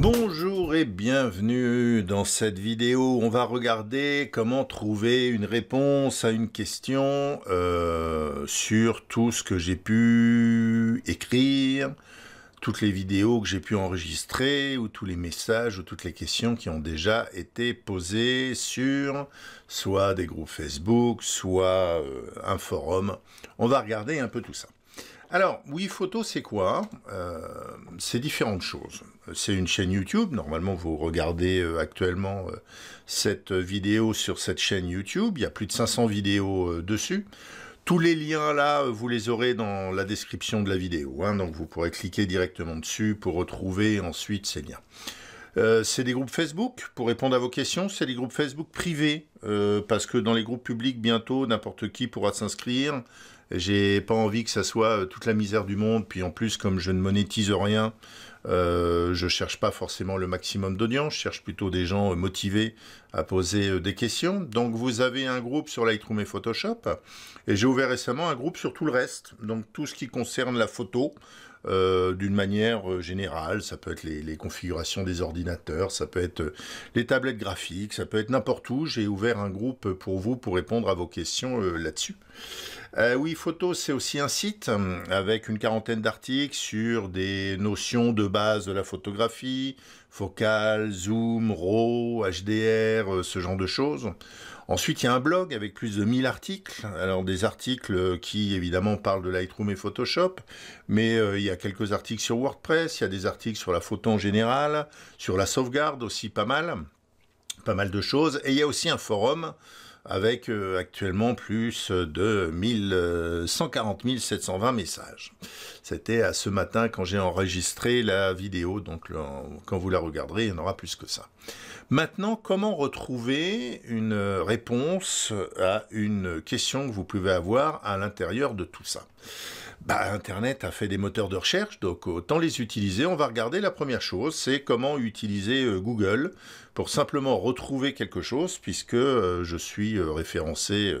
Bonjour et bienvenue dans cette vidéo. On va regarder comment trouver une réponse à une question euh, sur tout ce que j'ai pu écrire, toutes les vidéos que j'ai pu enregistrer ou tous les messages ou toutes les questions qui ont déjà été posées sur soit des groupes Facebook, soit euh, un forum. On va regarder un peu tout ça. Alors, oui, photo, c'est quoi hein euh, C'est différentes choses. C'est une chaîne YouTube. Normalement, vous regardez euh, actuellement euh, cette vidéo sur cette chaîne YouTube. Il y a plus de 500 vidéos dessus. Tous les liens là, vous les aurez dans la description de la vidéo. Hein. donc, vous pourrez cliquer directement dessus pour retrouver ensuite ces liens. c'est des groupes Facebook. Pour répondre à vos questions, c'est des groupes Facebook privés. parce que dans les groupes publics, bientôt, n'importe qui pourra s'inscrire. J'ai pas envie que ça soit euh, toute la misère du monde. Puis en plus, comme je ne monétise rien, euh, je cherche pas forcément le maximum d'audience. Je cherche plutôt des gens euh, motivés à poser des questions. Donc vous avez un groupe sur Lightroom et Photoshop. Et j'ai ouvert récemment un groupe sur tout le reste. Donc tout ce qui concerne la photo, euh, d'une manière euh, générale. Ça peut être les, configurations des ordinateurs, ça peut être euh, les tablettes graphiques, ça peut être n'importe où. J'ai ouvert un groupe pour vous pour répondre à vos questions là-dessus. oui, Photo, c'est aussi un site avec une quarantaine d'articles sur des notions de base de la photographie, focale, zoom, RAW, HDR, ce genre de choses. Ensuite, il y a un blog avec plus de 1000 articles. Alors, des articles euh, qui, évidemment, parlent de Lightroom et Photoshop, mais euh, il y a quelques articles sur WordPress, il y a des articles sur la photo en général, sur la sauvegarde aussi, pas mal, pas mal de choses. Et il y a aussi un forum avec euh, actuellement plus de 140 720 messages. C'était à ce matin quand j'ai enregistré la vidéo, donc quand vous la regarderez, il y en aura plus que ça. Maintenant, comment retrouver une réponse à une question que vous pouvez avoir à l'intérieur de tout ça bah, Internet a fait des moteurs de recherche, donc autant les utiliser. On va regarder la première chose, c'est comment utiliser euh, Google pour simplement retrouver quelque chose, puisque euh, je suis euh, référencé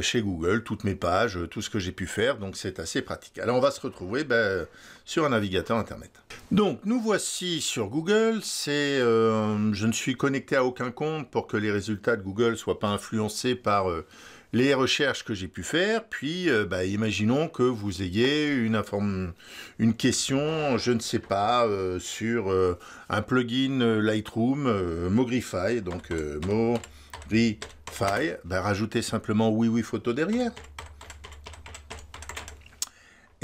chez Google, toutes mes pages, tout ce que j'ai pu faire, donc c'est assez pratique. Alors on va se retrouver ben, sur un navigateur Internet. Donc nous voici sur Google, c'est, je ne suis connecté à aucun compte pour que les résultats de Google soient pas influencés par les recherches que j'ai pu faire, puis euh, bah, imaginons que vous ayez une, une question, je ne sais pas, euh, sur euh, un plugin Lightroom, Mogrify, donc Mogrify, bah, rajoutez simplement oui oui photo derrière.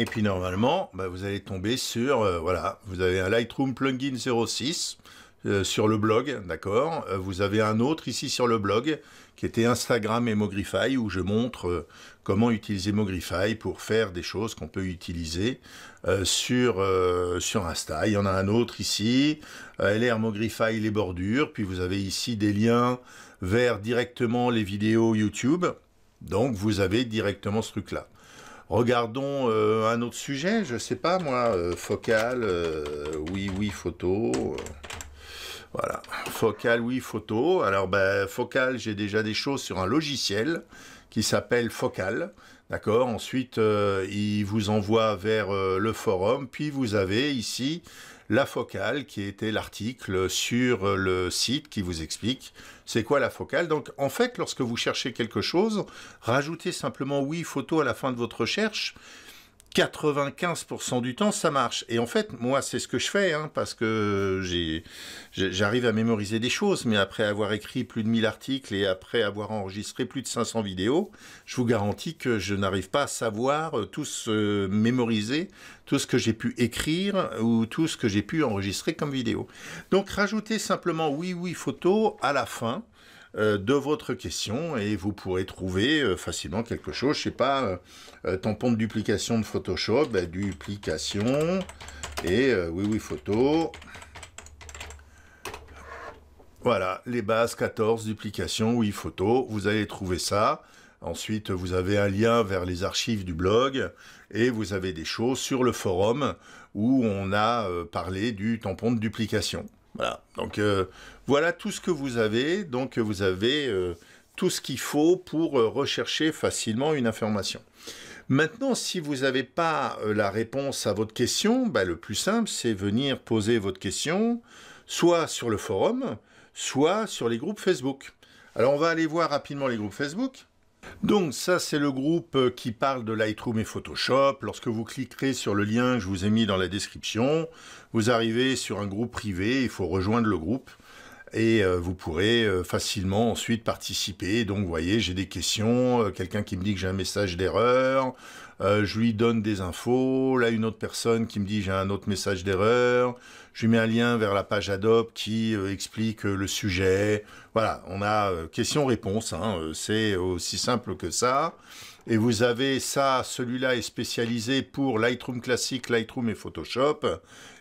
Et puis normalement, bah, vous allez tomber sur, voilà, vous avez un Lightroom plugin 06, euh, sur le blog, d'accord euh, Vous avez un autre ici sur le blog qui était Instagram et Mogrify, où je montre euh, comment utiliser Mogrify pour faire des choses qu'on peut utiliser sur, sur Insta. Il y en a un autre ici, LR Mogrify les bordures, puis vous avez ici des liens vers directement les vidéos YouTube. Donc vous avez directement ce truc-là. Regardons un autre sujet, je ne sais pas moi, focal, oui oui photo. Voilà, Focal, oui, photo. Alors, ben, Focal, j'ai déjà des choses sur un logiciel qui s'appelle Focal. D'accord Ensuite, euh, il vous envoie vers euh, le forum. Puis, vous avez ici la focale qui était l'article sur euh, le site qui vous explique c'est quoi la focale. Donc en fait, lorsque vous cherchez quelque chose, rajoutez simplement oui photo à la fin de votre recherche 95% du temps, ça marche. Et en fait, moi, c'est ce que je fais, hein, parce que j'arrive à mémoriser des choses, mais après avoir écrit plus de 1000 articles et après avoir enregistré plus de 500 vidéos, je vous garantis que je n'arrive pas à savoir euh, tout mémoriser tout ce que j'ai pu écrire ou tout ce que j'ai pu enregistrer comme vidéo. Donc, rajouter simplement oui, oui, photo à la fin. Euh, de votre question et vous pourrez trouver euh, facilement quelque chose, je sais pas, euh, tampon de duplication de Photoshop, bah, duplication et oui oui photo. Voilà, les bases 14, duplication, oui photo, vous allez trouver ça. Ensuite, vous avez un lien vers les archives du blog et vous avez des choses sur le forum où on a parlé du tampon de duplication. Voilà. Donc euh, voilà tout ce que vous avez. Donc vous avez euh, tout ce qu'il faut pour euh, rechercher facilement une information. Maintenant, si vous n'avez pas la réponse à votre question, bah, le plus simple, c'est venir poser votre question soit sur le forum, soit sur les groupes Facebook. Alors on va aller voir rapidement les groupes Facebook. Donc ça c'est le groupe euh, qui parle de Lightroom et Photoshop. Lorsque vous cliquerez sur le lien que je vous ai mis dans la description, vous arrivez sur un groupe privé, il faut rejoindre le groupe et euh, vous pourrez euh, facilement ensuite participer. Donc, vous voyez, j'ai des questions, euh, quelqu'un qui me dit que j'ai un message d'erreur, je lui donne des infos, là une autre personne qui me dit j'ai un autre message d'erreur, je lui mets un lien vers la page Adobe qui explique le sujet. Voilà, on a questions-réponses. Hein, c'est aussi simple que ça. Et vous avez ça, celui-là est spécialisé pour Lightroom classique, Lightroom et Photoshop.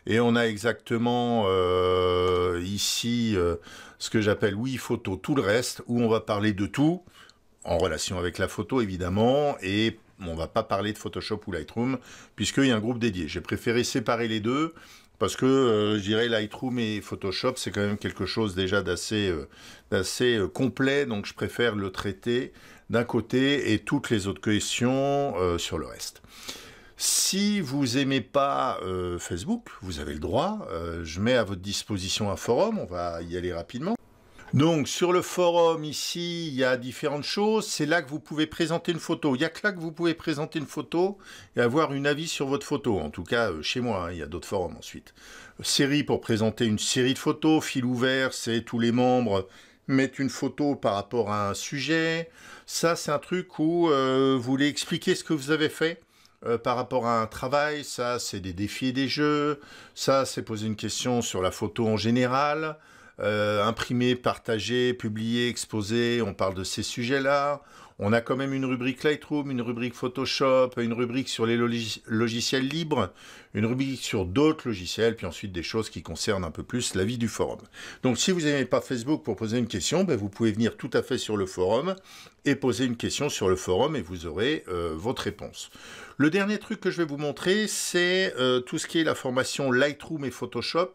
Et on a exactement euh, ici euh, ce que j'appelle oui photo, tout le reste, où on va parler de tout, en relation avec la photo évidemment, et on va pas parler de Photoshop ou Lightroom, puisqu'il y a un groupe dédié. J'ai préféré séparer les deux parce que euh, je dirais Lightroom et Photoshop, c'est quand même quelque chose déjà d'assez euh, euh, complet, donc je préfère le traiter d'un côté et toutes les autres questions sur le reste. Si vous n'aimez pas Facebook, vous avez le droit. je mets à votre disposition un forum, on va y aller rapidement. Donc sur le forum ici, il y a différentes choses. C'est là que vous pouvez présenter une photo. Il n'y a que là que vous pouvez présenter une photo et avoir une avis sur votre photo. En tout cas, euh, chez moi, hein, il y a d'autres forums ensuite. Série pour présenter une série de photos. Fil ouvert, c'est tous les membres mettent une photo par rapport à un sujet. Ça, c'est un truc où euh, vous voulez expliquer ce que vous avez fait euh, par rapport à un travail. Ça, c'est des défis et des jeux. Ça, c'est poser une question sur la photo en général. Euh, Imprimer, partager, publier, exposé, on parle de ces sujets-là, on a quand même une rubrique Lightroom, une rubrique Photoshop, une rubrique sur les logiciels libres, une rubrique sur d'autres logiciels, puis ensuite des choses qui concernent un peu plus la vie du forum. Donc si vous n'avez pas Facebook pour poser une question, ben, vous pouvez venir tout à fait sur le forum et poser une question sur le forum et vous aurez euh, votre réponse. Le dernier truc que je vais vous montrer, c'est euh, tout ce qui est la formation Lightroom et Photoshop,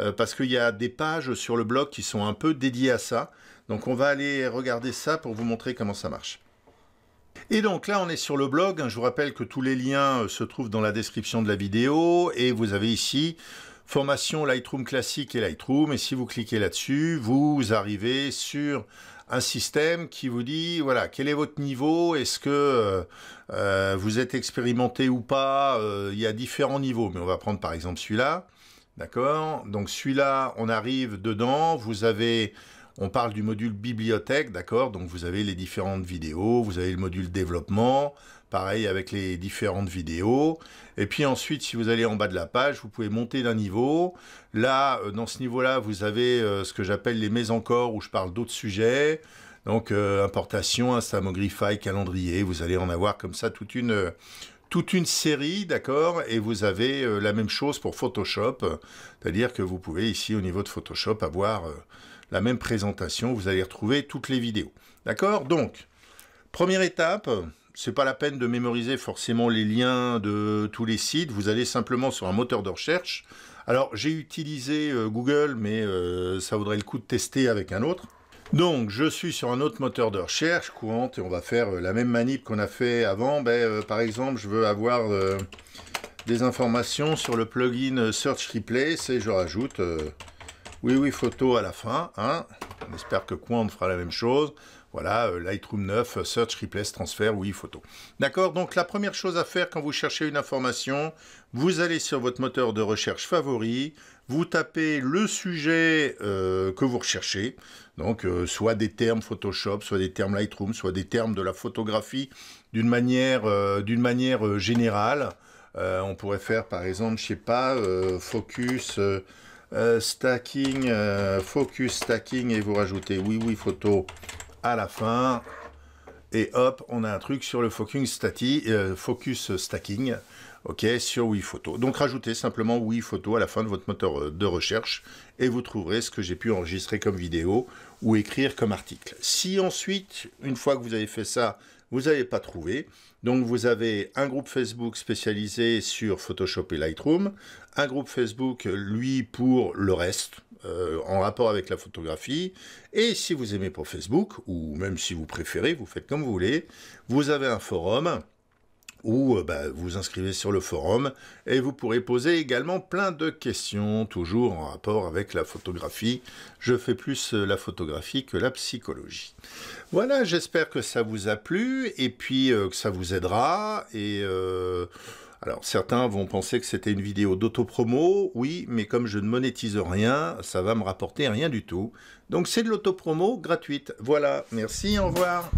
euh, parce qu'il y a des pages sur le blog qui sont un peu dédiées à ça. Donc on va aller regarder ça pour vous montrer comment ça marche. Et donc là, on est sur le blog. Hein. Je vous rappelle que tous les liens euh, se trouvent dans la description de la vidéo. Et vous avez ici formation Lightroom classique et Lightroom. Et si vous cliquez là-dessus, vous arrivez sur un système qui vous dit, voilà, quel est votre niveau Est-ce que euh, euh, vous êtes expérimenté ou pas Il y a différents niveaux, mais on va prendre par exemple celui-là. D'accord Donc celui-là, on arrive dedans. Vous avez on parle du module bibliothèque, d'accord Donc vous avez les différentes vidéos, vous avez le module développement, pareil avec les différentes vidéos. Et puis ensuite, si vous allez en bas de la page, vous pouvez monter d'un niveau. Là, euh, dans ce niveau-là, vous avez euh, ce que j'appelle les mets encore où je parle d'autres sujets. Donc euh, importation, Instamogrify, calendrier, vous allez en avoir comme ça toute une toute une série, d'accord Et vous avez la même chose pour Photoshop, c'est-à-dire que vous pouvez ici au niveau de Photoshop avoir la même présentation, vous allez retrouver toutes les vidéos. D'accord Donc, première étape, c'est pas la peine de mémoriser forcément les liens de tous les sites, vous allez simplement sur un moteur de recherche. Alors, j'ai utilisé euh, Google, mais euh, ça vaudrait le coup de tester avec un autre. Donc, je suis sur un autre moteur de recherche, courant, et on va faire euh, la même manip qu'on a fait avant. Ben, par exemple, je veux avoir des informations sur le plugin Search Replace, et je rajoute oui, oui, photo à la fin. Hein. On espère que on fera la même chose. Voilà, euh, Lightroom 9, euh, Search, Replace, Transfer, oui, photo. D'accord, donc la première chose à faire quand vous cherchez une information, vous allez sur votre moteur de recherche favori, vous tapez le sujet euh, que vous recherchez, donc soit des termes Photoshop, soit des termes Lightroom, soit des termes de la photographie d'une manière, manière générale. on pourrait faire par exemple, je sais pas, focus... Euh, stacking, euh, focus stacking, et vous rajoutez oui, oui, photo à la fin. Et hop, on a un truc sur le focus, euh, focus stacking ok, sur Photo. Donc rajoutez simplement Oui Photo à la fin de votre moteur de recherche et vous trouverez ce que j'ai pu enregistrer comme vidéo ou écrire comme article. Si ensuite, une fois que vous avez fait ça, vous n'avez pas trouvé. Donc vous avez un groupe Facebook spécialisé sur Photoshop et Lightroom, un groupe Facebook, lui, pour le reste, euh, en rapport avec la photographie. Et si vous aimez pour Facebook, ou même si vous préférez, vous faites comme vous voulez, vous avez un forum ou euh, bah, vous inscrivez sur le forum et vous pourrez poser également plein de questions, toujours en rapport avec la photographie. Je fais plus euh, la photographie que la psychologie. Voilà, j'espère que ça vous a plu et puis euh, que ça vous aidera. Et alors certains vont penser que c'était une vidéo d'autopromo, oui, mais comme je ne monétise rien, ça va me rapporter rien du tout. Donc c'est de l'autopromo gratuite. Voilà, merci, au revoir.